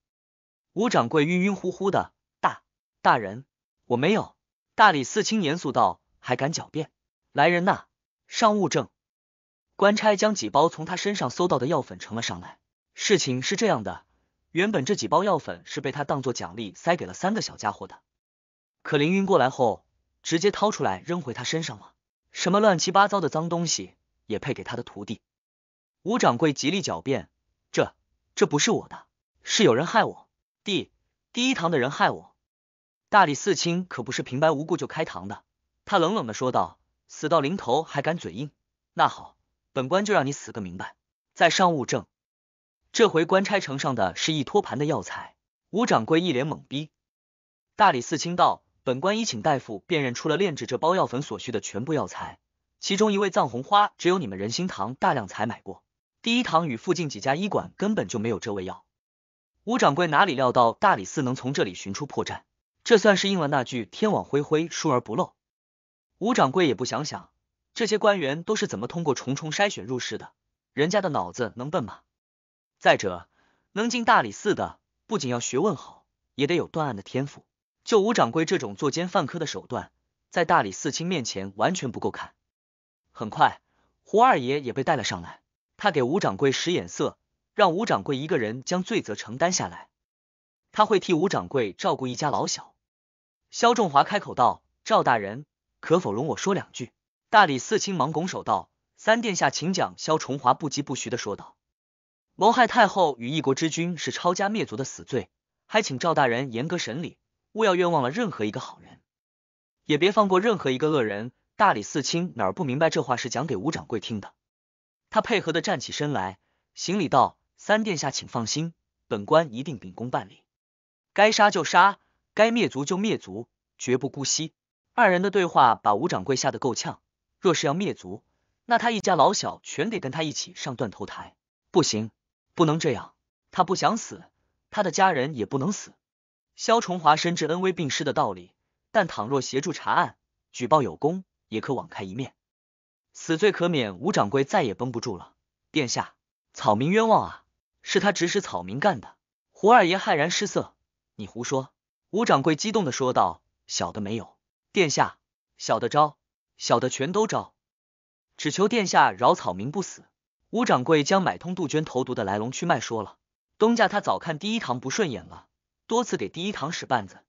吴掌柜晕晕乎乎的：“大大人，我没有。”大理寺卿严肃道。还敢狡辩！来人呐，上物证！官差将几包从他身上搜到的药粉呈了上来。事情是这样的，原本这几包药粉是被他当做奖励塞给了三个小家伙的，可凌云过来后，直接掏出来扔回他身上了。什么乱七八糟的脏东西也配给他的徒弟？吴掌柜极力狡辩：“这这不是我的，是有人害我，第第一堂的人害我。大理寺卿可不是平白无故就开堂的。”他冷冷的说道：“死到临头还敢嘴硬？那好，本官就让你死个明白。在上物证，这回官差呈上的是一托盘的药材。吴掌柜一脸懵逼。大理寺卿道：本官已请大夫辨认出了炼制这包药粉所需的全部药材，其中一味藏红花只有你们仁心堂大量采买过，第一堂与附近几家医馆根本就没有这味药。吴掌柜哪里料到大理寺能从这里寻出破绽？这算是应了那句天网恢恢，疏而不漏。”吴掌柜也不想想，这些官员都是怎么通过重重筛选入仕的？人家的脑子能笨吗？再者，能进大理寺的，不仅要学问好，也得有断案的天赋。就吴掌柜这种作奸犯科的手段，在大理寺卿面前完全不够看。很快，胡二爷也被带了上来。他给吴掌柜使眼色，让吴掌柜一个人将罪责承担下来，他会替吴掌柜照顾一家老小。肖仲华开口道：“赵大人。”可否容我说两句？大理寺卿忙拱手道：“三殿下，请讲。”萧崇华不疾不徐的说道：“谋害太后与一国之君是抄家灭族的死罪，还请赵大人严格审理，勿要冤枉了任何一个好人，也别放过任何一个恶人。”大理寺卿哪不明白这话是讲给吴掌柜听的？他配合的站起身来，行礼道：“三殿下，请放心，本官一定秉公办理，该杀就杀，该灭族就灭族，绝不姑息。”二人的对话把吴掌柜吓得够呛。若是要灭族，那他一家老小全得跟他一起上断头台。不行，不能这样。他不想死，他的家人也不能死。肖崇华深知恩威并施的道理，但倘若协助查案、举报有功，也可网开一面，死罪可免。吴掌柜再也绷不住了：“殿下，草民冤枉啊！是他指使草民干的。”胡二爷骇然失色：“你胡说！”吴掌柜激动的说道：“小的没有。”殿下，小的招，小的全都招，只求殿下饶草民不死。吴掌柜将买通杜鹃投毒的来龙去脉说了。东家他早看第一堂不顺眼了，多次给第一堂使绊子。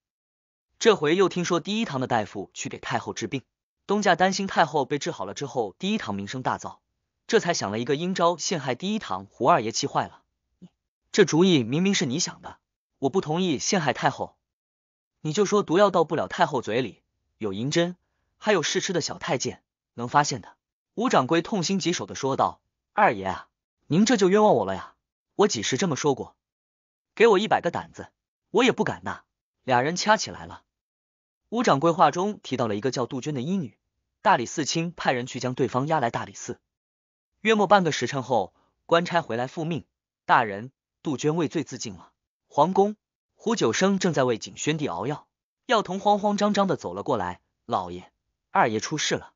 这回又听说第一堂的大夫去给太后治病，东家担心太后被治好了之后，第一堂名声大噪，这才想了一个阴招陷害第一堂。胡二爷气坏了，这主意明明是你想的，我不同意陷害太后，你就说毒药到不了太后嘴里。有银针，还有试吃的小太监能发现的。吴掌柜痛心疾首的说道：“二爷啊，您这就冤枉我了呀！我几时这么说过？给我一百个胆子，我也不敢呐！”俩人掐起来了。吴掌柜话中提到了一个叫杜鹃的医女，大理寺卿派人去将对方押来大理寺。约莫半个时辰后，官差回来复命，大人，杜鹃畏罪自尽了。皇宫，胡九生正在为景宣帝熬药。药童慌慌张张的走了过来，老爷，二爷出事了。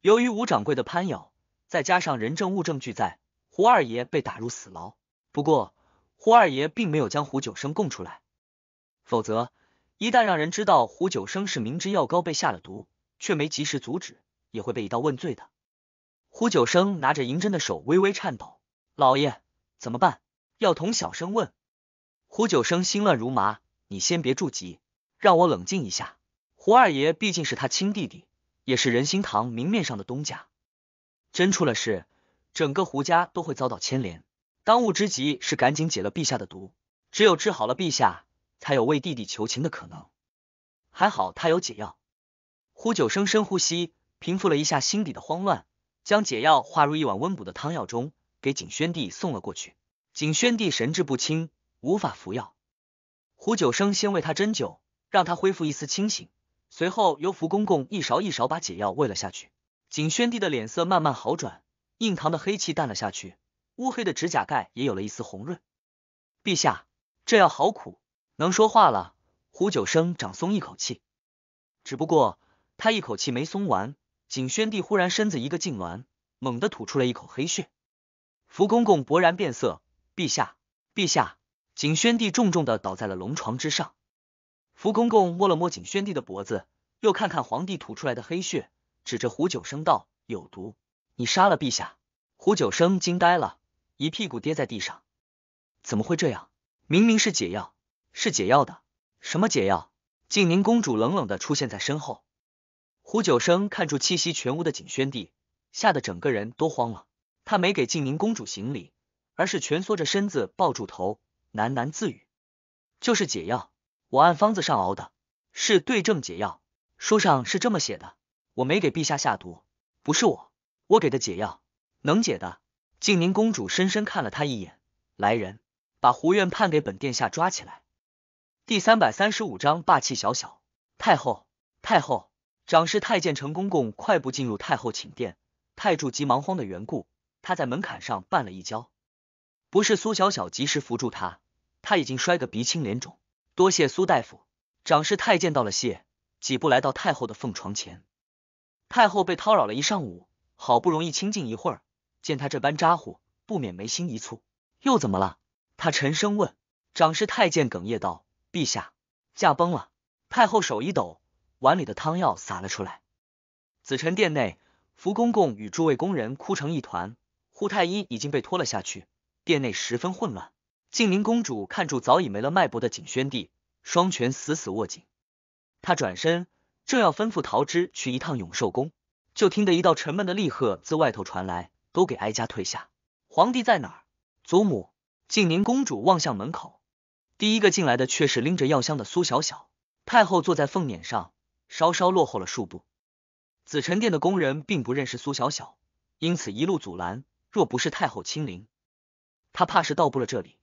由于吴掌柜的攀咬，再加上人证物证俱在，胡二爷被打入死牢。不过，胡二爷并没有将胡九生供出来，否则一旦让人知道胡九生是明知药膏被下了毒，却没及时阻止，也会被一道问罪的。胡九生拿着银针的手微微颤抖，老爷，怎么办？药童小声问。胡九生心乱如麻，你先别住急。让我冷静一下，胡二爷毕竟是他亲弟弟，也是仁心堂明面上的东家，真出了事，整个胡家都会遭到牵连。当务之急是赶紧解了陛下的毒，只有治好了陛下，才有为弟弟求情的可能。还好他有解药。胡九生深呼吸，平复了一下心底的慌乱，将解药化入一碗温补的汤药中，给景宣帝送了过去。景宣帝神志不清，无法服药，胡九生先为他针灸。让他恢复一丝清醒，随后由福公公一勺一勺把解药喂了下去。景宣帝的脸色慢慢好转，印堂的黑气淡了下去，乌黑的指甲盖也有了一丝红润。陛下，这药好苦，能说话了。胡九生长松一口气，只不过他一口气没松完，景宣帝忽然身子一个痉挛，猛地吐出了一口黑血。福公公勃然变色，陛下，陛下！景宣帝重重的倒在了龙床之上。福公公摸了摸景宣帝的脖子，又看看皇帝吐出来的黑血，指着胡九生道：“有毒，你杀了陛下！”胡九生惊呆了，一屁股跌在地上。怎么会这样？明明是解药，是解药的什么解药？静宁公主冷冷的出现在身后。胡九生看出气息全无的景宣帝，吓得整个人都慌了。他没给静宁公主行礼，而是蜷缩着身子抱住头，喃喃自语：“就是解药。”我按方子上熬的，是对症解药。书上是这么写的，我没给陛下下毒，不是我，我给的解药能解的。静宁公主深深看了他一眼，来人，把胡院判给本殿下抓起来。第三百三十五章霸气小小太后。太后，掌事太监陈公公快步进入太后寝殿。太柱急忙慌的缘故，他在门槛上绊了一跤，不是苏小小及时扶住他，他已经摔个鼻青脸肿。多谢苏大夫，掌事太监道了谢，几步来到太后的凤床前。太后被叨扰了一上午，好不容易清静一会儿，见他这般咋呼，不免眉心一蹙。又怎么了？他沉声问。掌事太监哽咽道：“陛下驾崩了。”太后手一抖，碗里的汤药洒了出来。紫宸殿内，福公公与诸位宫人哭成一团，胡太医已经被拖了下去，殿内十分混乱。静宁公主看住早已没了脉搏的景宣帝，双拳死死握紧。她转身正要吩咐桃枝去一趟永寿宫，就听得一道沉闷的厉喝自外头传来：“都给哀家退下！皇帝在哪？”祖母，静宁公主望向门口，第一个进来的却是拎着药箱的苏小小。太后坐在凤辇上，稍稍落后了数步。紫宸殿的宫人并不认识苏小小，因此一路阻拦。若不是太后亲临，她怕是到不了这里。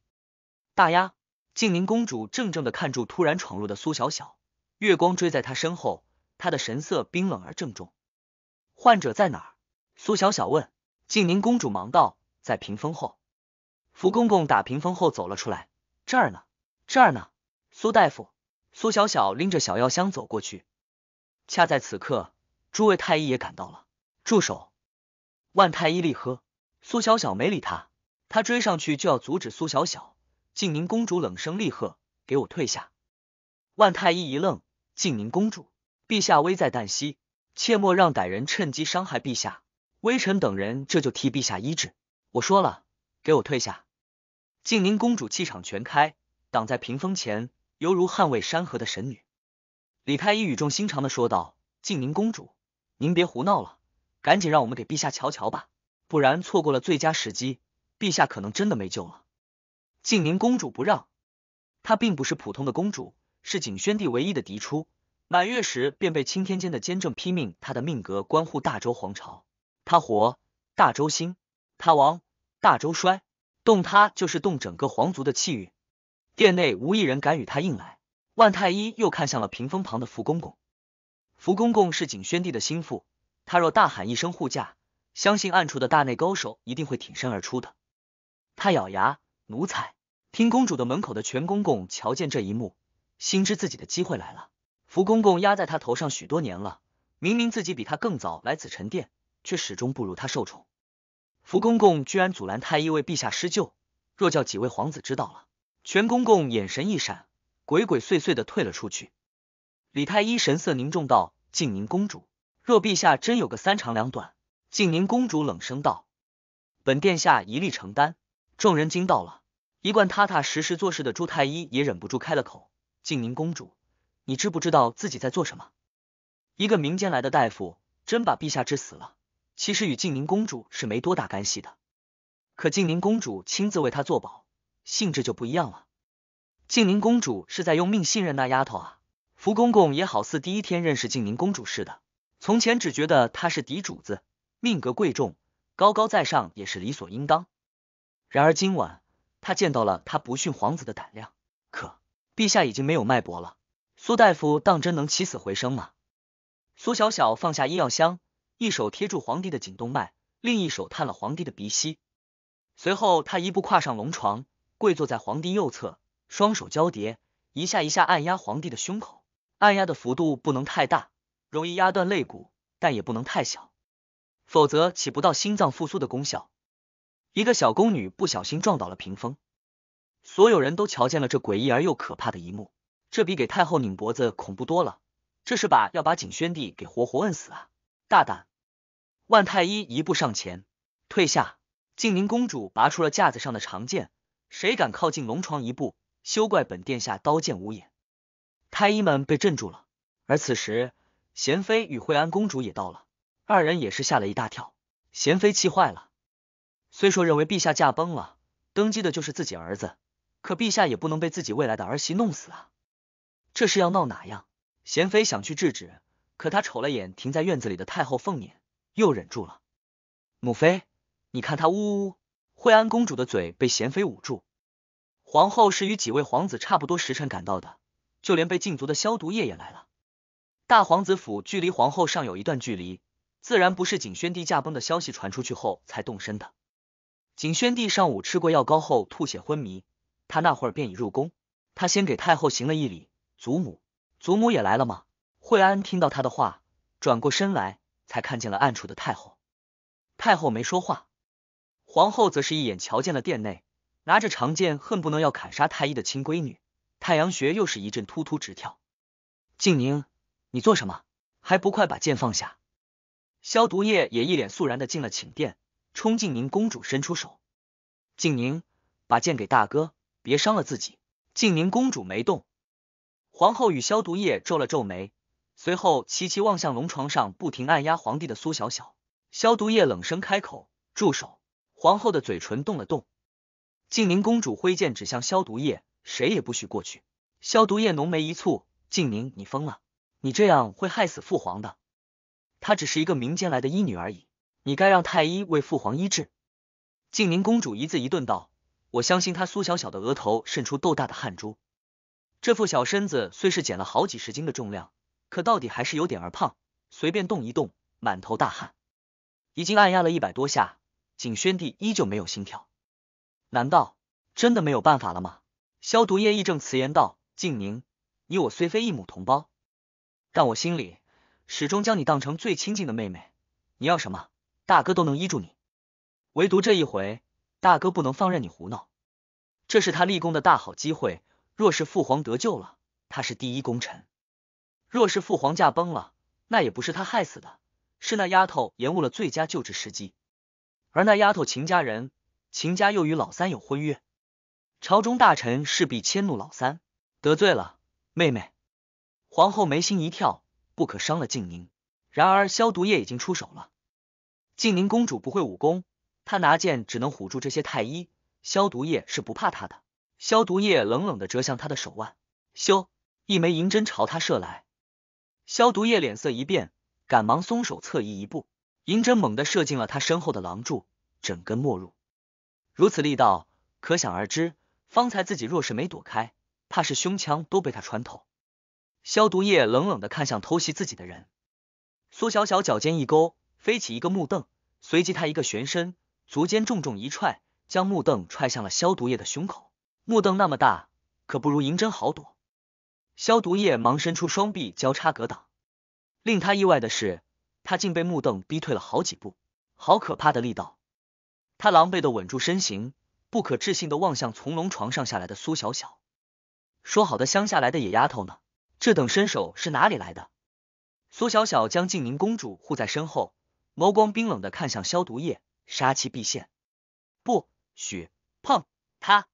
大丫，静宁公主怔怔的看住突然闯入的苏小小，月光追在她身后，她的神色冰冷而郑重。患者在哪儿？苏小小问。静宁公主忙道，在屏风后。福公公打屏风后走了出来，这儿呢，这儿呢。苏大夫。苏小小拎着小药箱走过去。恰在此刻，诸位太医也赶到了。住手！万太医立喝。苏小小没理他，他追上去就要阻止苏小小。静宁公主冷声厉喝：“给我退下！”万太医一愣：“静宁公主，陛下危在旦夕，切莫让歹人趁机伤害陛下。微臣等人这就替陛下医治。”我说了：“给我退下！”静宁公主气场全开，挡在屏风前，犹如捍卫山河的神女。李太医语重心长的说道：“静宁公主，您别胡闹了，赶紧让我们给陛下瞧瞧吧，不然错过了最佳时机，陛下可能真的没救了。”静宁公主不让，她并不是普通的公主，是景宣帝唯一的嫡出。满月时便被青天监的监正批命，她的命格关乎大周皇朝，她活大周兴，她亡大周衰，动她就是动整个皇族的气运。殿内无一人敢与他硬来。万太医又看向了屏风旁的福公公，福公公是景宣帝的心腹，他若大喊一声护驾，相信暗处的大内高手一定会挺身而出的。他咬牙，奴才。听公主的门口的全公公瞧见这一幕，心知自己的机会来了。福公公压在他头上许多年了，明明自己比他更早来紫宸殿，却始终不如他受宠。福公公居然阻拦太医为陛下施救，若叫几位皇子知道了，全公公眼神一闪，鬼鬼祟祟的退了出去。李太医神色凝重道：“静宁公主，若陛下真有个三长两短。”静宁公主冷声道：“本殿下一力承担。”众人惊到了。一贯踏踏实实做事的朱太医也忍不住开了口：“静宁公主，你知不知道自己在做什么？一个民间来的大夫，真把陛下治死了，其实与静宁公主是没多大干系的。可静宁公主亲自为他作保，性质就不一样了。静宁公主是在用命信任那丫头啊！福公公也好似第一天认识静宁公主似的，从前只觉得她是嫡主子，命格贵重，高高在上也是理所应当。然而今晚。”他见到了他不逊皇子的胆量，可陛下已经没有脉搏了。苏大夫当真能起死回生吗？苏小小放下医药箱，一手贴住皇帝的颈动脉，另一手探了皇帝的鼻息。随后，他一步跨上龙床，跪坐在皇帝右侧，双手交叠，一下一下按压皇帝的胸口。按压的幅度不能太大，容易压断肋骨，但也不能太小，否则起不到心脏复苏的功效。一个小宫女不小心撞倒了屏风，所有人都瞧见了这诡异而又可怕的一幕。这比给太后拧脖子恐怖多了，这是把要把景宣帝给活活摁死啊！大胆！万太医一步上前，退下。静宁公主拔出了架子上的长剑，谁敢靠近龙床一步，休怪本殿下刀剑无眼。太医们被镇住了。而此时，贤妃与惠安公主也到了，二人也是吓了一大跳。贤妃气坏了。虽说认为陛下驾崩了，登基的就是自己儿子，可陛下也不能被自己未来的儿媳弄死啊！这是要闹哪样？娴妃想去制止，可她瞅了眼停在院子里的太后凤辇，又忍住了。母妃，你看他呜呜。惠安公主的嘴被娴妃捂住。皇后是与几位皇子差不多时辰赶到的，就连被禁足的消毒液也来了。大皇子府距离皇后尚有一段距离，自然不是景宣帝驾崩的消息传出去后才动身的。景宣帝上午吃过药膏后吐血昏迷，他那会儿便已入宫。他先给太后行了一礼，祖母，祖母也来了吗？惠安听到他的话，转过身来，才看见了暗处的太后。太后没说话，皇后则是一眼瞧见了殿内拿着长剑，恨不能要砍杀太医的亲闺女，太阳穴又是一阵突突直跳。静宁，你做什么？还不快把剑放下！消毒液也一脸肃然的进了寝殿。冲静宁公主伸出手，静宁，把剑给大哥，别伤了自己。静宁公主没动，皇后与消毒液皱了皱眉，随后齐齐望向龙床上不停按压皇帝的苏小小。消毒液冷声开口：“住手！”皇后的嘴唇动了动，静宁公主挥剑指向消毒液，谁也不许过去。消毒液浓眉一蹙：“静宁，你疯了！你这样会害死父皇的。她只是一个民间来的医女而已。”你该让太医为父皇医治。”静宁公主一字一顿道，“我相信他。”苏小小的额头渗出豆大的汗珠，这副小身子虽是减了好几十斤的重量，可到底还是有点儿胖，随便动一动，满头大汗。已经按压了一百多下，景宣帝依旧没有心跳。难道真的没有办法了吗？消毒液义正辞严道：“静宁，你我虽非一母同胞，但我心里始终将你当成最亲近的妹妹。你要什么？”大哥都能依住你，唯独这一回，大哥不能放任你胡闹。这是他立功的大好机会。若是父皇得救了，他是第一功臣；若是父皇驾崩了，那也不是他害死的，是那丫头延误了最佳救治时机。而那丫头秦家人，秦家又与老三有婚约，朝中大臣势必迁怒老三，得罪了妹妹。皇后眉心一跳，不可伤了静宁。然而消毒液已经出手了。静宁公主不会武功，她拿剑只能唬住这些太医。消毒液是不怕她的，消毒液冷冷的折向他的手腕，咻，一枚银针朝他射来。消毒液脸色一变，赶忙松手侧移一步，银针猛地射进了他身后的廊柱，整根没入。如此力道，可想而知。方才自己若是没躲开，怕是胸腔都被他穿透。消毒液冷冷的看向偷袭自己的人，苏小小脚尖一勾。飞起一个木凳，随即他一个旋身，足尖重重一踹，将木凳踹向了消毒液的胸口。木凳那么大，可不如银针好躲。消毒液忙伸出双臂交叉格挡，令他意外的是，他竟被木凳逼退了好几步，好可怕的力道！他狼狈的稳住身形，不可置信的望向从龙床上下来的苏小小，说：“好的乡下来的野丫头呢？这等身手是哪里来的？”苏小小将静宁公主护在身后。眸光冰冷的看向消毒液，杀气毕现，不许碰他。